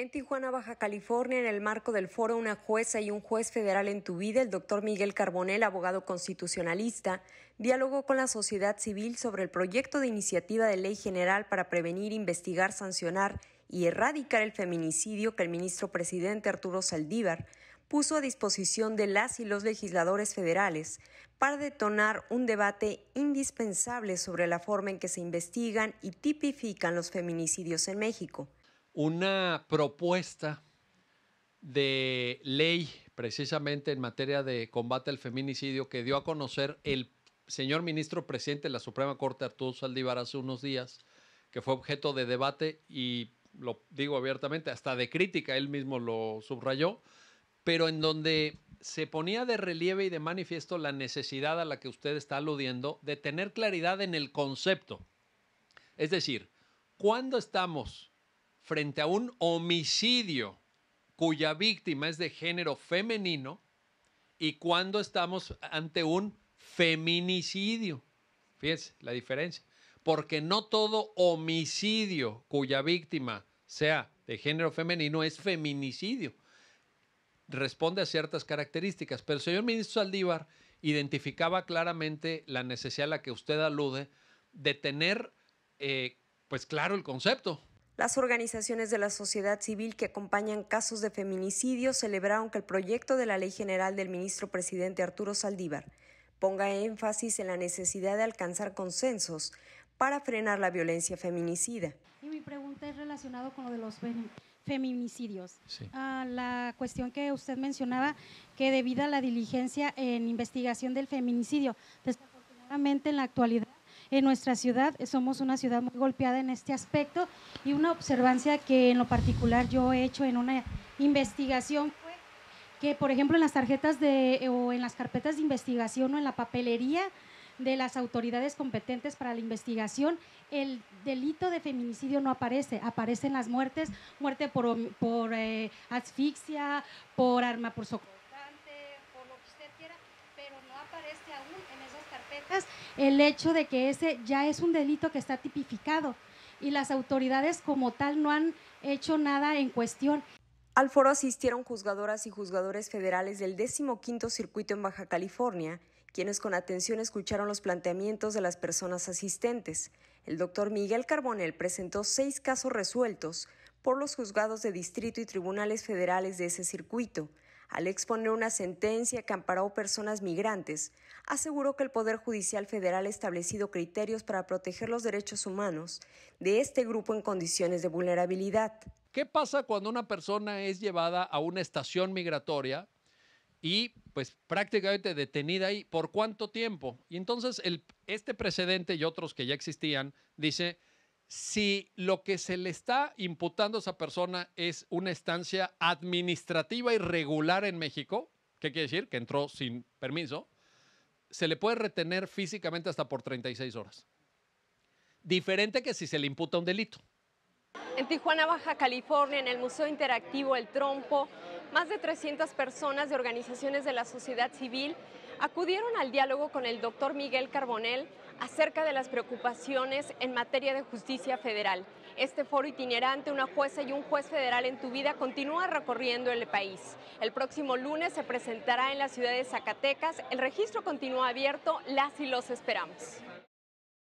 En Tijuana, Baja California, en el marco del foro Una jueza y un juez federal en tu vida, el doctor Miguel Carbonel, abogado constitucionalista, dialogó con la sociedad civil sobre el proyecto de iniciativa de ley general para prevenir, investigar, sancionar y erradicar el feminicidio que el ministro presidente Arturo Saldívar puso a disposición de las y los legisladores federales para detonar un debate indispensable sobre la forma en que se investigan y tipifican los feminicidios en México una propuesta de ley precisamente en materia de combate al feminicidio que dio a conocer el señor ministro presidente de la Suprema Corte, Arturo Saldívar, hace unos días, que fue objeto de debate y lo digo abiertamente, hasta de crítica, él mismo lo subrayó, pero en donde se ponía de relieve y de manifiesto la necesidad a la que usted está aludiendo de tener claridad en el concepto. Es decir, ¿cuándo estamos frente a un homicidio cuya víctima es de género femenino y cuando estamos ante un feminicidio. Fíjense la diferencia. Porque no todo homicidio cuya víctima sea de género femenino es feminicidio. Responde a ciertas características. Pero el señor ministro Saldívar identificaba claramente la necesidad a la que usted alude de tener, eh, pues claro, el concepto. Las organizaciones de la sociedad civil que acompañan casos de feminicidio celebraron que el proyecto de la Ley General del Ministro Presidente Arturo Saldívar ponga énfasis en la necesidad de alcanzar consensos para frenar la violencia feminicida. Y mi pregunta es relacionado con lo de los feminicidios. Ah, la cuestión que usted mencionaba, que debido a la diligencia en investigación del feminicidio, desafortunadamente en la actualidad en nuestra ciudad. Somos una ciudad muy golpeada en este aspecto y una observancia que en lo particular yo he hecho en una investigación fue que, por ejemplo, en las tarjetas de, o en las carpetas de investigación o en la papelería de las autoridades competentes para la investigación, el delito de feminicidio no aparece, aparecen las muertes, muerte por, por eh, asfixia, por arma por socorro por lo que usted quiera, pero no aparece aún en esas carpetas el hecho de que ese ya es un delito que está tipificado y las autoridades como tal no han hecho nada en cuestión. Al foro asistieron juzgadoras y juzgadores federales del 15 Circuito en Baja California, quienes con atención escucharon los planteamientos de las personas asistentes. El doctor Miguel Carbonel presentó seis casos resueltos por los juzgados de distrito y tribunales federales de ese circuito, al exponer una sentencia que amparó personas migrantes, aseguró que el Poder Judicial Federal ha establecido criterios para proteger los derechos humanos de este grupo en condiciones de vulnerabilidad. ¿Qué pasa cuando una persona es llevada a una estación migratoria y pues prácticamente detenida ahí por cuánto tiempo? Y entonces este precedente y otros que ya existían dice si lo que se le está imputando a esa persona es una estancia administrativa irregular en México, ¿qué quiere decir? Que entró sin permiso, se le puede retener físicamente hasta por 36 horas. Diferente que si se le imputa un delito. En Tijuana, Baja California, en el Museo Interactivo El Trompo, más de 300 personas de organizaciones de la sociedad civil acudieron al diálogo con el doctor Miguel Carbonell acerca de las preocupaciones en materia de justicia federal. Este foro itinerante, una jueza y un juez federal en tu vida, continúa recorriendo el país. El próximo lunes se presentará en la ciudad de Zacatecas. El registro continúa abierto. Las y los esperamos.